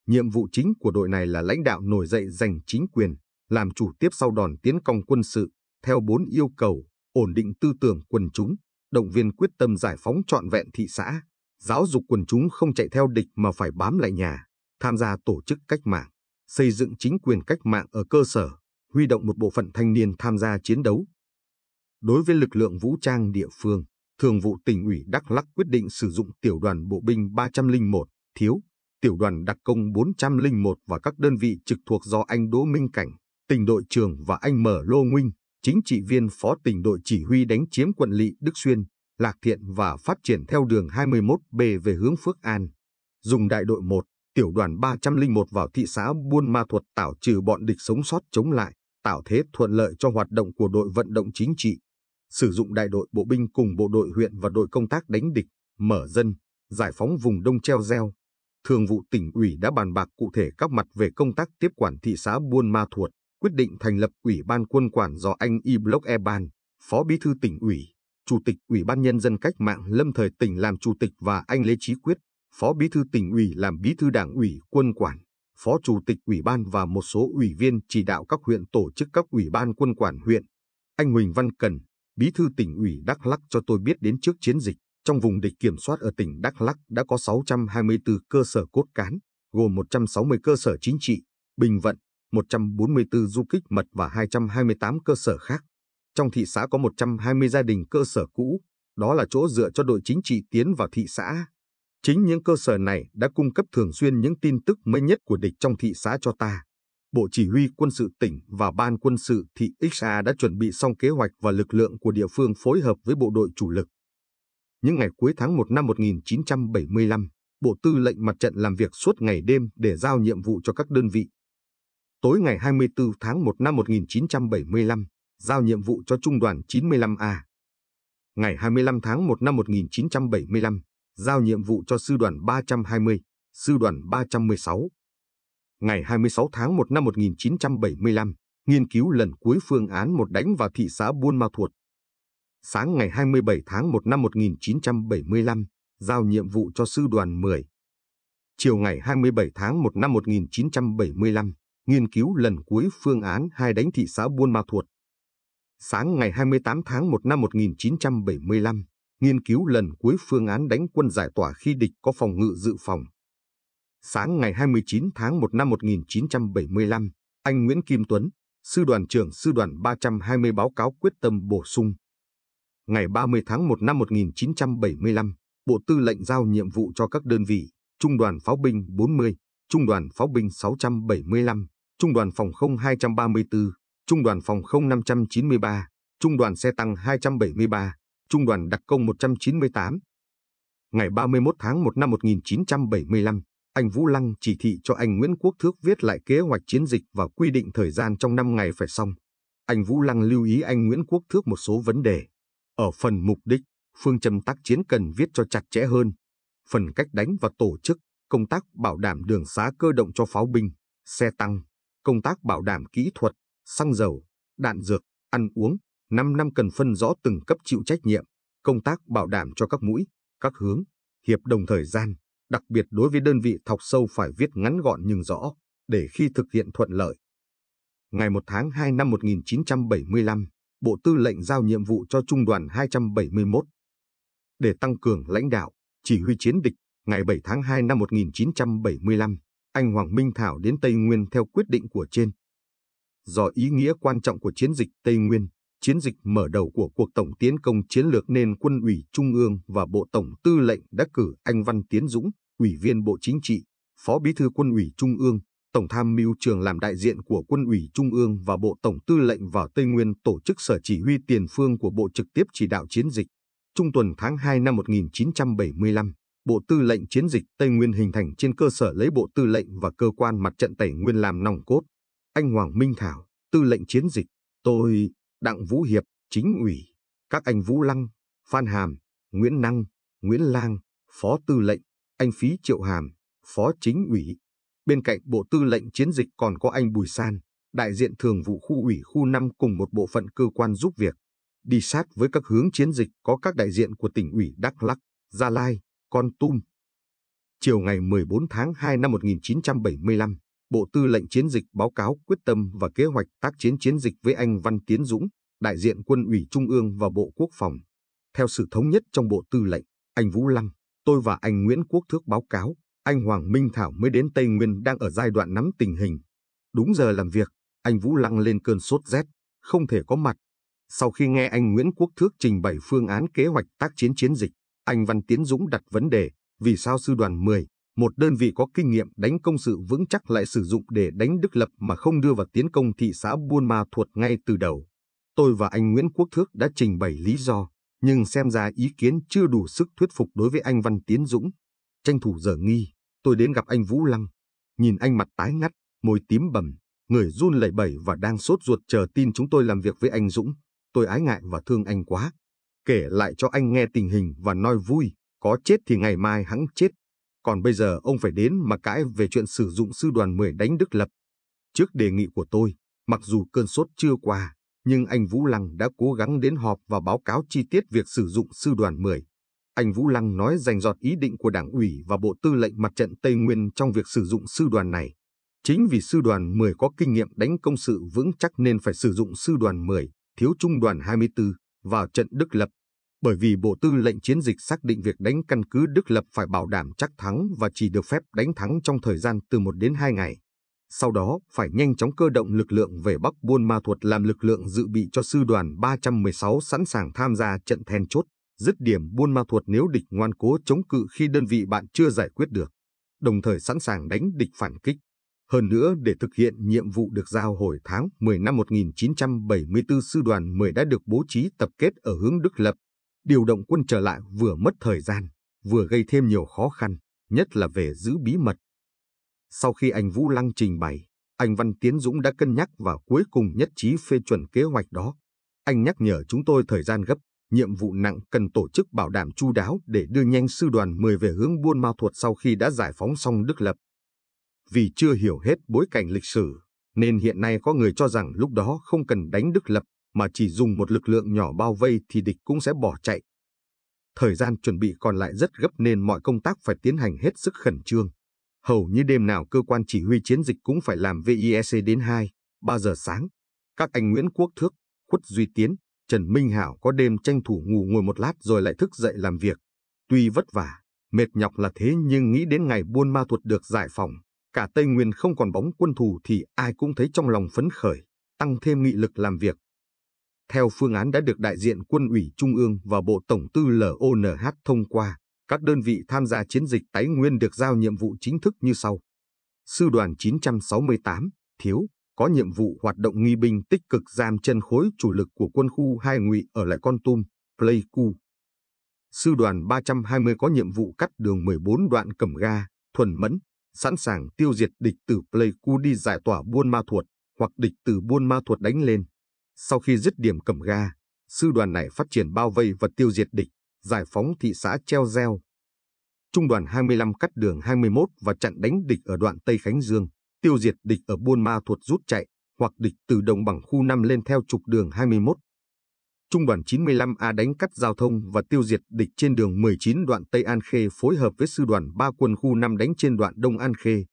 Speaker 1: Nhiệm vụ chính của đội này là lãnh đạo nổi dậy giành chính quyền, làm chủ tiếp sau đòn tiến công quân sự, theo bốn yêu cầu, ổn định tư tưởng quần chúng, động viên quyết tâm giải phóng trọn vẹn thị xã giáo dục quần chúng không chạy theo địch mà phải bám lại nhà, tham gia tổ chức cách mạng, xây dựng chính quyền cách mạng ở cơ sở, huy động một bộ phận thanh niên tham gia chiến đấu. Đối với lực lượng vũ trang địa phương, Thường vụ tỉnh ủy Đắk Lắc quyết định sử dụng tiểu đoàn bộ binh 301, thiếu, tiểu đoàn đặc công 401 và các đơn vị trực thuộc do anh Đỗ Minh Cảnh, tỉnh đội trưởng và anh Mở Lô Nguyên, chính trị viên phó tỉnh đội chỉ huy đánh chiếm quận lỵ Đức Xuyên, Lạc Thiện và phát triển theo đường 21B về hướng Phước An. Dùng đại đội 1, tiểu đoàn 301 vào thị xã Buôn Ma Thuột tạo trừ bọn địch sống sót chống lại, tạo thế thuận lợi cho hoạt động của đội vận động chính trị. Sử dụng đại đội bộ binh cùng bộ đội huyện và đội công tác đánh địch, mở dân, giải phóng vùng đông treo gieo. Thường vụ tỉnh ủy đã bàn bạc cụ thể các mặt về công tác tiếp quản thị xã Buôn Ma Thuột, quyết định thành lập ủy ban quân quản do anh Y Block Eban, phó bí thư tỉnh ủy, Chủ tịch Ủy ban Nhân dân Cách mạng Lâm Thời tỉnh làm Chủ tịch và anh Lê Chí Quyết, Phó Bí thư tỉnh ủy làm Bí thư Đảng ủy Quân quản, Phó Chủ tịch Ủy ban và một số ủy viên chỉ đạo các huyện tổ chức các ủy ban quân quản huyện. Anh Huỳnh Văn Cần, Bí thư tỉnh ủy Đắk Lắc cho tôi biết đến trước chiến dịch, trong vùng địch kiểm soát ở tỉnh Đắk Lắc đã có 624 cơ sở cốt cán, gồm 160 cơ sở chính trị, bình vận, 144 du kích mật và 228 cơ sở khác. Trong thị xã có 120 gia đình cơ sở cũ, đó là chỗ dựa cho đội chính trị tiến vào thị xã. Chính những cơ sở này đã cung cấp thường xuyên những tin tức mới nhất của địch trong thị xã cho ta. Bộ Chỉ huy quân sự tỉnh và Ban quân sự thị XA đã chuẩn bị xong kế hoạch và lực lượng của địa phương phối hợp với bộ đội chủ lực. Những ngày cuối tháng 1 năm 1975, Bộ Tư lệnh Mặt trận làm việc suốt ngày đêm để giao nhiệm vụ cho các đơn vị. Tối ngày 24 tháng 1 năm 1975, giao nhiệm vụ cho Trung đoàn 95A. Ngày 25 tháng 1 năm 1975, giao nhiệm vụ cho Sư đoàn 320, Sư đoàn 316. Ngày 26 tháng 1 năm 1975, nghiên cứu lần cuối phương án một đánh vào thị xã Buôn Ma Thuột. Sáng ngày 27 tháng 1 năm 1975, giao nhiệm vụ cho Sư đoàn 10. Chiều ngày 27 tháng 1 năm 1975, nghiên cứu lần cuối phương án hai đánh thị xã Buôn Ma Thuột sáng ngày 28 tháng 1 năm 1975, nghiên cứu lần cuối phương án đánh quân giải tỏa khi địch có phòng ngự dự phòng. Sáng ngày 29 tháng 1 năm 1975, anh Nguyễn Kim Tuấn, sư đoàn trưởng sư đoàn 320 báo cáo quyết tâm bổ sung. Ngày 30 tháng 1 năm 1975, Bộ Tư lệnh giao nhiệm vụ cho các đơn vị, Trung đoàn Pháo binh 40, Trung đoàn Pháo binh 675, Trung đoàn Phòng không 234, Trung đoàn phòng không 593, Trung đoàn xe tăng 273, Trung đoàn đặc công 198. Ngày 31 tháng 1 năm 1975, anh Vũ Lăng chỉ thị cho anh Nguyễn Quốc Thước viết lại kế hoạch chiến dịch và quy định thời gian trong 5 ngày phải xong. Anh Vũ Lăng lưu ý anh Nguyễn Quốc Thước một số vấn đề. Ở phần mục đích, phương châm tác chiến cần viết cho chặt chẽ hơn. Phần cách đánh và tổ chức, công tác bảo đảm đường xá cơ động cho pháo binh, xe tăng, công tác bảo đảm kỹ thuật, xăng dầu, đạn dược, ăn uống, 5 năm cần phân rõ từng cấp chịu trách nhiệm, công tác bảo đảm cho các mũi, các hướng, hiệp đồng thời gian, đặc biệt đối với đơn vị thọc sâu phải viết ngắn gọn nhưng rõ, để khi thực hiện thuận lợi. Ngày 1 tháng 2 năm 1975, Bộ Tư lệnh giao nhiệm vụ cho Trung đoàn 271. Để tăng cường lãnh đạo, chỉ huy chiến địch, ngày 7 tháng 2 năm 1975, anh Hoàng Minh Thảo đến Tây Nguyên theo quyết định của trên, do ý nghĩa quan trọng của chiến dịch Tây Nguyên, chiến dịch mở đầu của cuộc tổng tiến công chiến lược nên quân ủy Trung ương và Bộ Tổng Tư lệnh đã cử anh Văn Tiến Dũng, Ủy viên Bộ Chính trị, Phó Bí thư Quân ủy Trung ương, Tổng tham mưu trường làm đại diện của Quân ủy Trung ương và Bộ Tổng Tư lệnh vào Tây Nguyên tổ chức sở chỉ huy tiền phương của Bộ trực tiếp chỉ đạo chiến dịch. Trung tuần tháng 2 năm 1975, Bộ Tư lệnh Chiến dịch Tây Nguyên hình thành trên cơ sở lấy Bộ Tư lệnh và cơ quan mặt trận Tây Nguyên làm nòng cốt anh Hoàng Minh Thảo, tư lệnh chiến dịch, tôi, Đặng Vũ Hiệp, chính ủy, các anh Vũ Lăng, Phan Hàm, Nguyễn Năng, Nguyễn Lang, phó tư lệnh, anh Phí Triệu Hàm, phó chính ủy. Bên cạnh bộ tư lệnh chiến dịch còn có anh Bùi San, đại diện thường vụ khu ủy khu 5 cùng một bộ phận cơ quan giúp việc. Đi sát với các hướng chiến dịch có các đại diện của tỉnh ủy Đắk Lắc, Gia Lai, Con Tum. Chiều ngày 14 tháng 2 năm 1975, Bộ Tư lệnh Chiến dịch báo cáo quyết tâm và kế hoạch tác chiến chiến dịch với anh Văn Tiến Dũng, đại diện Quân ủy Trung ương và Bộ Quốc phòng. Theo sự thống nhất trong Bộ Tư lệnh, anh Vũ Lăng, tôi và anh Nguyễn Quốc Thước báo cáo, anh Hoàng Minh Thảo mới đến Tây Nguyên đang ở giai đoạn nắm tình hình. Đúng giờ làm việc, anh Vũ Lăng lên cơn sốt rét, không thể có mặt. Sau khi nghe anh Nguyễn Quốc Thước trình bày phương án kế hoạch tác chiến chiến dịch, anh Văn Tiến Dũng đặt vấn đề, vì sao sư đoàn 10, một đơn vị có kinh nghiệm đánh công sự vững chắc lại sử dụng để đánh Đức Lập mà không đưa vào tiến công thị xã Buôn Ma Thuột ngay từ đầu. Tôi và anh Nguyễn Quốc Thước đã trình bày lý do, nhưng xem ra ý kiến chưa đủ sức thuyết phục đối với anh Văn Tiến Dũng. Tranh thủ giờ nghi, tôi đến gặp anh Vũ Lăng. Nhìn anh mặt tái ngắt, môi tím bầm, người run lẩy bẩy và đang sốt ruột chờ tin chúng tôi làm việc với anh Dũng. Tôi ái ngại và thương anh quá. Kể lại cho anh nghe tình hình và nói vui, có chết thì ngày mai hắn chết còn bây giờ ông phải đến mà cãi về chuyện sử dụng sư đoàn 10 đánh Đức Lập. Trước đề nghị của tôi, mặc dù cơn sốt chưa qua, nhưng anh Vũ Lăng đã cố gắng đến họp và báo cáo chi tiết việc sử dụng sư đoàn 10. Anh Vũ Lăng nói dành rọt ý định của Đảng ủy và Bộ Tư lệnh Mặt trận Tây Nguyên trong việc sử dụng sư đoàn này. Chính vì sư đoàn 10 có kinh nghiệm đánh công sự vững chắc nên phải sử dụng sư đoàn 10, thiếu trung đoàn 24, vào trận Đức Lập bởi vì Bộ Tư lệnh chiến dịch xác định việc đánh căn cứ Đức Lập phải bảo đảm chắc thắng và chỉ được phép đánh thắng trong thời gian từ 1 đến 2 ngày. Sau đó, phải nhanh chóng cơ động lực lượng về Bắc Buôn Ma Thuột làm lực lượng dự bị cho sư đoàn 316 sẵn sàng tham gia trận then chốt, dứt điểm Buôn Ma Thuột nếu địch ngoan cố chống cự khi đơn vị bạn chưa giải quyết được, đồng thời sẵn sàng đánh địch phản kích. Hơn nữa, để thực hiện nhiệm vụ được giao hồi tháng 10 năm 1974, sư đoàn 10 đã được bố trí tập kết ở hướng Đức Lập, điều động quân trở lại vừa mất thời gian, vừa gây thêm nhiều khó khăn, nhất là về giữ bí mật. Sau khi anh Vũ Lăng trình bày, anh Văn Tiến Dũng đã cân nhắc và cuối cùng nhất trí phê chuẩn kế hoạch đó. Anh nhắc nhở chúng tôi thời gian gấp, nhiệm vụ nặng cần tổ chức bảo đảm chu đáo để đưa nhanh sư đoàn 10 về hướng Buôn Ma Thuột sau khi đã giải phóng xong Đức Lập. Vì chưa hiểu hết bối cảnh lịch sử, nên hiện nay có người cho rằng lúc đó không cần đánh Đức Lập mà chỉ dùng một lực lượng nhỏ bao vây thì địch cũng sẽ bỏ chạy. Thời gian chuẩn bị còn lại rất gấp nên mọi công tác phải tiến hành hết sức khẩn trương. Hầu như đêm nào cơ quan chỉ huy chiến dịch cũng phải làm VIEC đến 2, 3 giờ sáng. Các anh Nguyễn Quốc Thước, Khuất Duy Tiến, Trần Minh Hảo có đêm tranh thủ ngủ ngồi một lát rồi lại thức dậy làm việc. Tuy vất vả, mệt nhọc là thế nhưng nghĩ đến ngày buôn ma thuật được giải phóng, cả Tây Nguyên không còn bóng quân thù thì ai cũng thấy trong lòng phấn khởi, tăng thêm nghị lực làm việc. Theo phương án đã được đại diện Quân ủy Trung ương và Bộ Tổng tư LONH thông qua, các đơn vị tham gia chiến dịch tái nguyên được giao nhiệm vụ chính thức như sau. Sư đoàn 968, Thiếu, có nhiệm vụ hoạt động nghi binh tích cực giam chân khối chủ lực của quân khu 2 ngụy ở lại Con Tum, Pleiku. Sư đoàn 320 có nhiệm vụ cắt đường 14 đoạn Cẩm Ga, Thuần Mẫn, sẵn sàng tiêu diệt địch từ Pleiku đi giải tỏa Buôn Ma Thuột hoặc địch từ Buôn Ma Thuột đánh lên. Sau khi dứt điểm cầm ga, sư đoàn này phát triển bao vây và tiêu diệt địch, giải phóng thị xã Treo Gieo. Trung đoàn 25 cắt đường 21 và chặn đánh địch ở đoạn Tây Khánh Dương, tiêu diệt địch ở Buôn Ma thuật rút chạy, hoặc địch từ đồng bằng khu 5 lên theo trục đường 21. Trung đoàn 95A đánh cắt giao thông và tiêu diệt địch trên đường 19 đoạn Tây An Khê phối hợp với sư đoàn 3 quân khu 5 đánh trên đoạn Đông An Khê.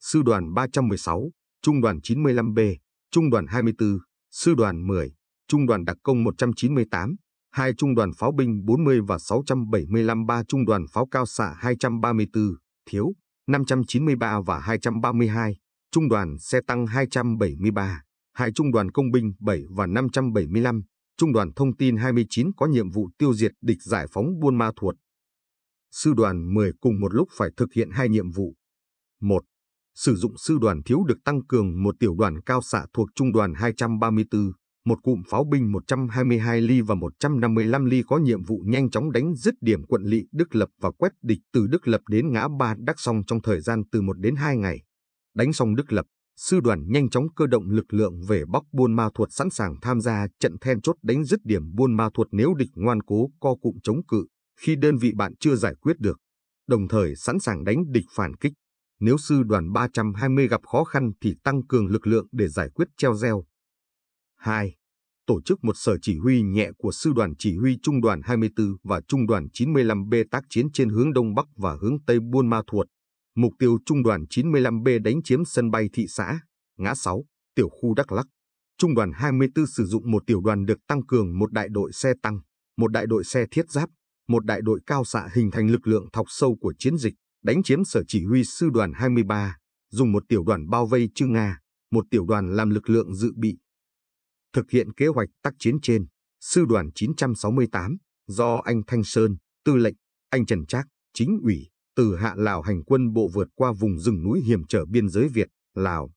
Speaker 1: Sư đoàn 316, Trung đoàn 95B, Trung đoàn 24, Sư đoàn 10, Trung đoàn đặc công 198, 2 trung đoàn pháo binh 40 và 675, 3 trung đoàn pháo cao xạ 234, thiếu 593 và 232, trung đoàn xe tăng 273, 2 trung đoàn công binh 7 và 575, trung đoàn thông tin 29 có nhiệm vụ tiêu diệt địch giải phóng Buôn Ma Thuột. Sư đoàn 10 cùng một lúc phải thực hiện hai nhiệm vụ. 1 sử dụng sư đoàn thiếu được tăng cường một tiểu đoàn cao xạ thuộc trung đoàn 234, một cụm pháo binh 122 ly và 155 ly có nhiệm vụ nhanh chóng đánh dứt điểm quận lỵ Đức Lập và quét địch từ Đức Lập đến ngã ba Đắc Song trong thời gian từ 1 đến 2 ngày. Đánh xong Đức Lập, sư đoàn nhanh chóng cơ động lực lượng về Bắc Buôn Ma Thuột sẵn sàng tham gia trận then chốt đánh dứt điểm Buôn Ma Thuột nếu địch ngoan cố co cụm chống cự khi đơn vị bạn chưa giải quyết được, đồng thời sẵn sàng đánh địch phản kích. Nếu sư đoàn 320 gặp khó khăn thì tăng cường lực lượng để giải quyết treo gieo. 2. Tổ chức một sở chỉ huy nhẹ của sư đoàn chỉ huy trung đoàn 24 và trung đoàn 95B tác chiến trên hướng Đông Bắc và hướng Tây Buôn Ma Thuột. Mục tiêu trung đoàn 95B đánh chiếm sân bay thị xã, ngã 6, tiểu khu Đắk Lắc. Trung đoàn 24 sử dụng một tiểu đoàn được tăng cường một đại đội xe tăng, một đại đội xe thiết giáp, một đại đội cao xạ hình thành lực lượng thọc sâu của chiến dịch đánh chiếm sở chỉ huy sư đoàn 23, dùng một tiểu đoàn bao vây Trư Nga, một tiểu đoàn làm lực lượng dự bị. Thực hiện kế hoạch tác chiến trên, sư đoàn 968 do anh Thanh Sơn, tư lệnh, anh Trần Trác, chính ủy, từ hạ Lào hành quân bộ vượt qua vùng rừng núi hiểm trở biên giới Việt, Lào.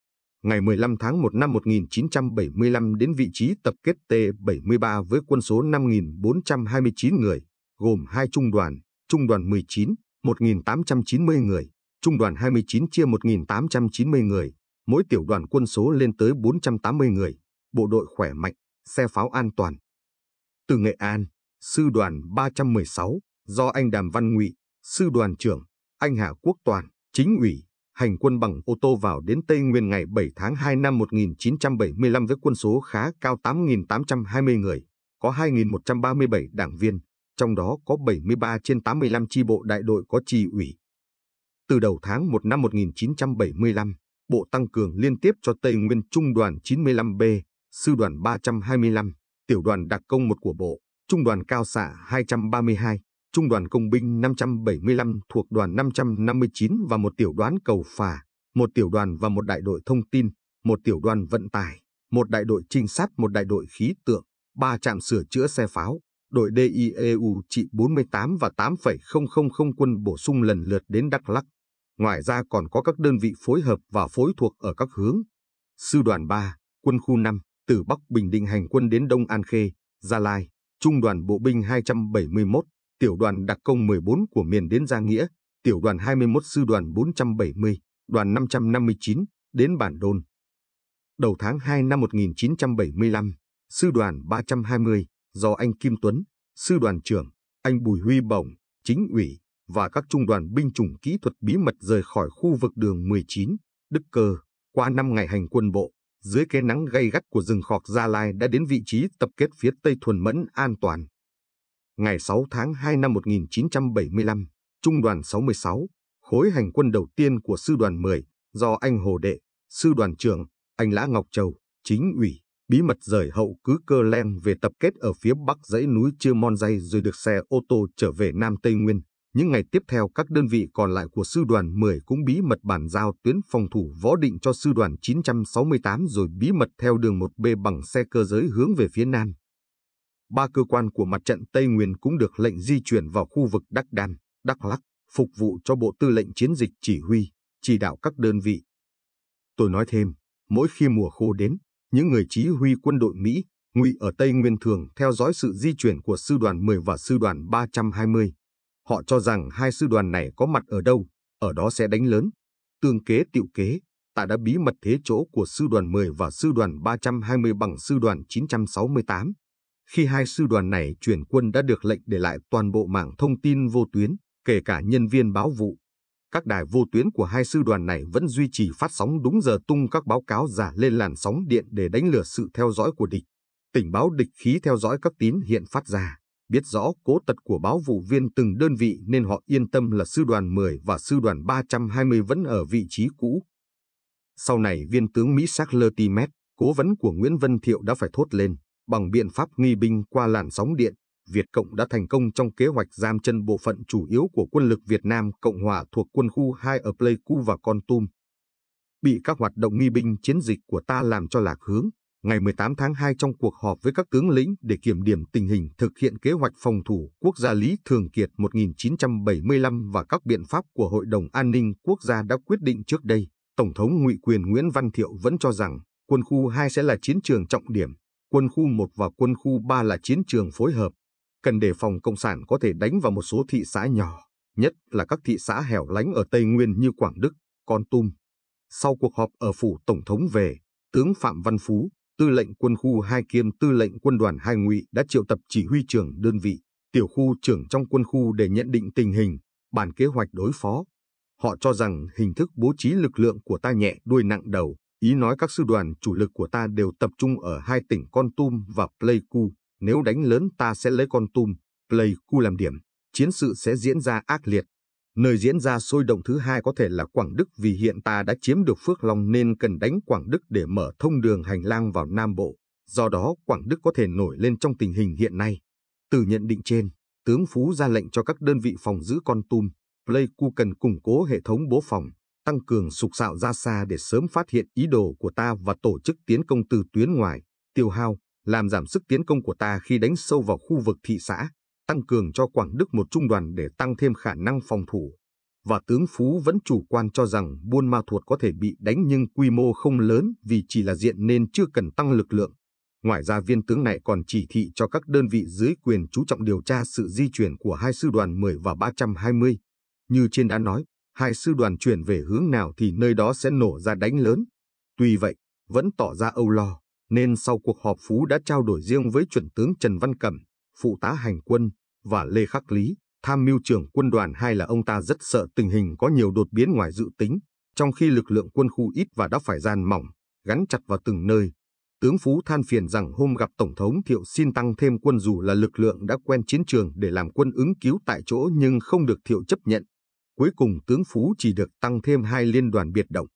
Speaker 1: Ngày 15 tháng 1 năm 1975 đến vị trí tập kết T-73 với quân số 5.429 người, gồm hai trung đoàn, trung đoàn 19, 1.890 người, trung đoàn 29 chia 1.890 người, mỗi tiểu đoàn quân số lên tới 480 người, bộ đội khỏe mạnh, xe pháo an toàn. Từ Nghệ An, sư đoàn 316, do anh Đàm Văn Ngụy, sư đoàn trưởng, anh Hà Quốc Toàn, chính ủy, hành quân bằng ô tô vào đến Tây Nguyên ngày 7 tháng 2 năm 1975 với quân số khá cao 8.820 người, có 2.137 đảng viên, trong đó có 73 trên 85 chi bộ đại đội có trì ủy. Từ đầu tháng 1 năm 1975, Bộ Tăng cường liên tiếp cho Tây Nguyên Trung đoàn 95B, Sư đoàn 325, Tiểu đoàn Đặc công 1 của Bộ, Trung đoàn Cao xạ 232, Trung đoàn Công binh 575 thuộc đoàn 559 và một tiểu đoàn cầu phà, một tiểu đoàn và một đại đội thông tin, một tiểu đoàn vận tải, một đại đội trinh sát, một đại đội khí tượng, ba trạm sửa chữa xe pháo, đội DIEU trị 48 và 8,000 quân bổ sung lần lượt đến Đắk Lắk. Ngoài ra còn có các đơn vị phối hợp và phối thuộc ở các hướng. Sư đoàn 3, quân khu 5, từ Bắc Bình Định hành quân đến Đông An Khê, Gia Lai, Trung đoàn Bộ binh 271, Tiểu đoàn Đặc công 14 của miền đến Gia Nghĩa, Tiểu đoàn 21 Sư đoàn 470, đoàn 559, đến Bản Đôn. Đầu tháng 2 năm 1975, Sư đoàn 320, do anh Kim Tuấn, sư đoàn trưởng, anh Bùi Huy Bổng, chính ủy và các trung đoàn binh chủng kỹ thuật bí mật rời khỏi khu vực đường 19, Đức Cơ, qua 5 ngày hành quân bộ, dưới cái nắng gay gắt của rừng khọt Gia Lai đã đến vị trí tập kết phía Tây Thuần Mẫn an toàn. Ngày 6 tháng 2 năm 1975, Trung đoàn 66, khối hành quân đầu tiên của Sư đoàn 10, do anh Hồ Đệ, Sư đoàn trưởng, anh Lã Ngọc Châu, chính ủy, bí mật rời hậu cứ cơ len về tập kết ở phía bắc dãy núi chưa Mon Dây rồi được xe ô tô trở về Nam Tây Nguyên. Những ngày tiếp theo các đơn vị còn lại của sư đoàn 10 cũng bí mật bàn giao tuyến phòng thủ võ định cho sư đoàn 968 rồi bí mật theo đường 1B bằng xe cơ giới hướng về phía Nam. Ba cơ quan của mặt trận Tây Nguyên cũng được lệnh di chuyển vào khu vực Đắc Đan, đắk Lắc, phục vụ cho Bộ Tư lệnh Chiến dịch chỉ huy, chỉ đạo các đơn vị. Tôi nói thêm, mỗi khi mùa khô đến, những người chỉ huy quân đội Mỹ, ngụy ở Tây Nguyên thường theo dõi sự di chuyển của sư đoàn 10 và sư đoàn 320. Họ cho rằng hai sư đoàn này có mặt ở đâu, ở đó sẽ đánh lớn. Tương kế tiệu kế, Tạ đã bí mật thế chỗ của sư đoàn 10 và sư đoàn 320 bằng sư đoàn 968. Khi hai sư đoàn này chuyển quân đã được lệnh để lại toàn bộ mạng thông tin vô tuyến, kể cả nhân viên báo vụ, các đài vô tuyến của hai sư đoàn này vẫn duy trì phát sóng đúng giờ tung các báo cáo giả lên làn sóng điện để đánh lừa sự theo dõi của địch. Tình báo địch khí theo dõi các tín hiện phát ra, biết rõ cố tật của báo vụ viên từng đơn vị nên họ yên tâm là sư đoàn 10 và sư đoàn 320 vẫn ở vị trí cũ. Sau này viên tướng Mỹ Charles Timet, cố vấn của Nguyễn văn Thiệu đã phải thốt lên, bằng biện pháp nghi binh qua làn sóng điện, Việt Cộng đã thành công trong kế hoạch giam chân bộ phận chủ yếu của quân lực Việt Nam Cộng Hòa thuộc quân khu 2 ở Pleiku và Con Tum. Bị các hoạt động nghi binh chiến dịch của ta làm cho lạc hướng, ngày 18 tháng 2 trong cuộc họp với các tướng lĩnh để kiểm điểm tình hình thực hiện kế hoạch phòng thủ quốc gia Lý Thường Kiệt 1975 và các biện pháp của Hội đồng An ninh Quốc gia đã quyết định trước đây, Tổng thống Ngụy Quyền Nguyễn Văn Thiệu vẫn cho rằng quân khu 2 sẽ là chiến trường trọng điểm, quân khu 1 và quân khu 3 là chiến trường phối hợp, cần đề phòng Cộng sản có thể đánh vào một số thị xã nhỏ, nhất là các thị xã hẻo lánh ở Tây Nguyên như Quảng Đức, Con Tum. Sau cuộc họp ở phủ Tổng thống về, tướng Phạm Văn Phú, tư lệnh quân khu 2 kiêm tư lệnh quân đoàn 2 ngụy đã triệu tập chỉ huy trưởng đơn vị, tiểu khu trưởng trong quân khu để nhận định tình hình, bàn kế hoạch đối phó. Họ cho rằng hình thức bố trí lực lượng của ta nhẹ đuôi nặng đầu, ý nói các sư đoàn chủ lực của ta đều tập trung ở hai tỉnh Con Tum và Pleiku. Nếu đánh lớn ta sẽ lấy con tum, play Pleiku làm điểm, chiến sự sẽ diễn ra ác liệt. Nơi diễn ra sôi động thứ hai có thể là Quảng Đức vì hiện ta đã chiếm được Phước Long nên cần đánh Quảng Đức để mở thông đường hành lang vào Nam Bộ. Do đó Quảng Đức có thể nổi lên trong tình hình hiện nay. Từ nhận định trên, tướng Phú ra lệnh cho các đơn vị phòng giữ con tum, play Pleiku cần củng cố hệ thống bố phòng, tăng cường sục sạo ra xa để sớm phát hiện ý đồ của ta và tổ chức tiến công từ tuyến ngoài, tiêu hao, làm giảm sức tiến công của ta khi đánh sâu vào khu vực thị xã, tăng cường cho Quảng Đức một trung đoàn để tăng thêm khả năng phòng thủ. Và tướng Phú vẫn chủ quan cho rằng Buôn Ma Thuột có thể bị đánh nhưng quy mô không lớn vì chỉ là diện nên chưa cần tăng lực lượng. Ngoài ra viên tướng này còn chỉ thị cho các đơn vị dưới quyền chú trọng điều tra sự di chuyển của hai sư đoàn 10 và 320. Như trên đã nói, hai sư đoàn chuyển về hướng nào thì nơi đó sẽ nổ ra đánh lớn. Tuy vậy, vẫn tỏ ra âu lo nên sau cuộc họp Phú đã trao đổi riêng với chuẩn tướng Trần Văn Cẩm, phụ tá hành quân, và Lê Khắc Lý, tham mưu trưởng quân đoàn hai là ông ta rất sợ tình hình có nhiều đột biến ngoài dự tính, trong khi lực lượng quân khu ít và đã phải gian mỏng, gắn chặt vào từng nơi. Tướng Phú than phiền rằng hôm gặp Tổng thống Thiệu xin tăng thêm quân dù là lực lượng đã quen chiến trường để làm quân ứng cứu tại chỗ nhưng không được Thiệu chấp nhận. Cuối cùng tướng Phú chỉ được tăng thêm hai liên đoàn biệt động.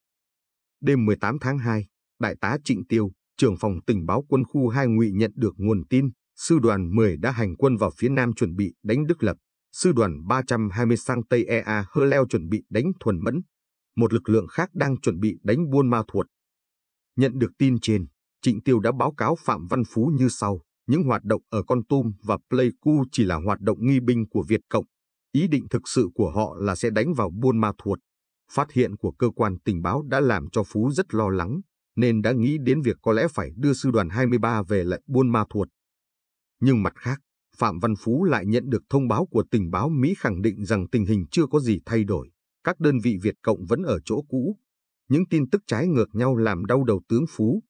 Speaker 1: Đêm 18 tháng 2, Đại tá Trịnh Tiêu, trưởng phòng tình báo quân khu 2 ngụy nhận được nguồn tin, sư đoàn 10 đã hành quân vào phía nam chuẩn bị đánh Đức Lập, sư đoàn 320 sang Tây EA Hơ Leo chuẩn bị đánh Thuần Mẫn, một lực lượng khác đang chuẩn bị đánh Buôn Ma Thuột. Nhận được tin trên, Trịnh Tiêu đã báo cáo Phạm Văn Phú như sau. Những hoạt động ở Con Tum và Pleiku chỉ là hoạt động nghi binh của Việt Cộng. Ý định thực sự của họ là sẽ đánh vào Buôn Ma Thuột. Phát hiện của cơ quan tình báo đã làm cho Phú rất lo lắng nên đã nghĩ đến việc có lẽ phải đưa sư đoàn 23 về lại Buôn Ma Thuột. Nhưng mặt khác, Phạm Văn Phú lại nhận được thông báo của tình báo Mỹ khẳng định rằng tình hình chưa có gì thay đổi, các đơn vị Việt Cộng vẫn ở chỗ cũ. Những tin tức trái ngược nhau làm đau đầu tướng Phú.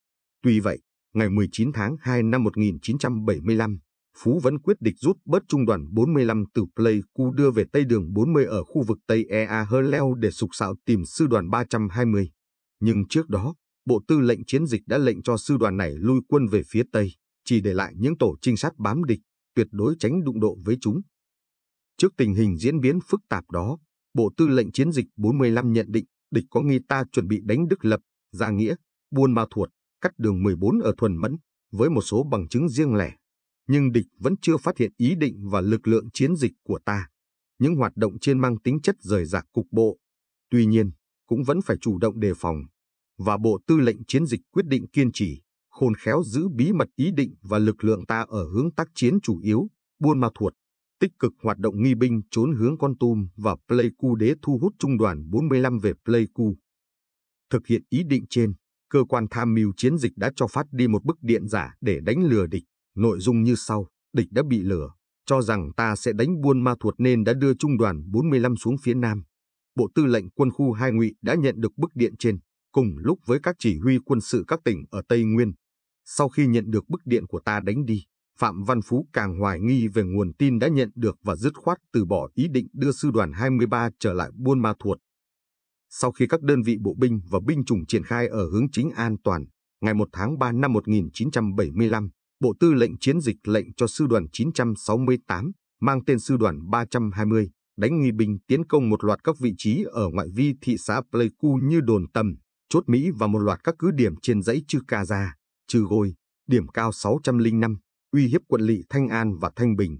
Speaker 1: Tuy vậy, ngày 19 tháng 2 năm 1975, Phú vẫn quyết định rút bớt trung đoàn 45 từ Pleiku đưa về Tây đường 40 ở khu vực Tây Ea Hơ Leo để sục sạo tìm sư đoàn 320. Nhưng trước đó, Bộ Tư lệnh Chiến dịch đã lệnh cho sư đoàn này lui quân về phía Tây, chỉ để lại những tổ trinh sát bám địch, tuyệt đối tránh đụng độ với chúng. Trước tình hình diễn biến phức tạp đó, Bộ Tư lệnh Chiến dịch 45 nhận định địch có nghi ta chuẩn bị đánh Đức Lập, Gia Nghĩa, Buôn Ma Thuột, cắt đường 14 ở Thuần Mẫn, với một số bằng chứng riêng lẻ. Nhưng địch vẫn chưa phát hiện ý định và lực lượng chiến dịch của ta. Những hoạt động trên mang tính chất rời rạc cục bộ. Tuy nhiên, cũng vẫn phải chủ động đề phòng, và Bộ Tư lệnh Chiến dịch quyết định kiên trì, khôn khéo giữ bí mật ý định và lực lượng ta ở hướng tác chiến chủ yếu, Buôn Ma Thuột, tích cực hoạt động nghi binh trốn hướng Con Tum và Pleiku để thu hút trung đoàn 45 về Pleiku. Thực hiện ý định trên, cơ quan tham mưu chiến dịch đã cho phát đi một bức điện giả để đánh lừa địch, nội dung như sau, địch đã bị lừa, cho rằng ta sẽ đánh Buôn Ma Thuột nên đã đưa trung đoàn 45 xuống phía Nam. Bộ Tư lệnh Quân khu Hai Ngụy đã nhận được bức điện trên, cùng lúc với các chỉ huy quân sự các tỉnh ở Tây Nguyên. Sau khi nhận được bức điện của ta đánh đi, Phạm Văn Phú càng hoài nghi về nguồn tin đã nhận được và dứt khoát từ bỏ ý định đưa sư đoàn 23 trở lại Buôn Ma Thuột. Sau khi các đơn vị bộ binh và binh chủng triển khai ở hướng chính an toàn, ngày 1 tháng 3 năm 1975, Bộ Tư lệnh Chiến dịch lệnh cho sư đoàn 968, mang tên sư đoàn 320, đánh nghi binh tiến công một loạt các vị trí ở ngoại vi thị xã Pleiku như Đồn Tầm, chốt Mỹ và một loạt các cứ điểm trên dãy Chư Ca Gia, Chư Gôi, điểm cao 605, uy hiếp quận lỵ Thanh An và Thanh Bình.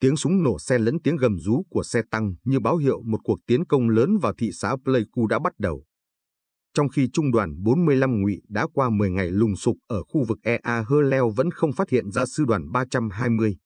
Speaker 1: Tiếng súng nổ xen lẫn tiếng gầm rú của xe tăng như báo hiệu một cuộc tiến công lớn vào thị xã Pleiku đã bắt đầu. Trong khi trung đoàn 45 ngụy đã qua 10 ngày lùng sục ở khu vực EA Hơ Leo vẫn không phát hiện ra sư đoàn 320,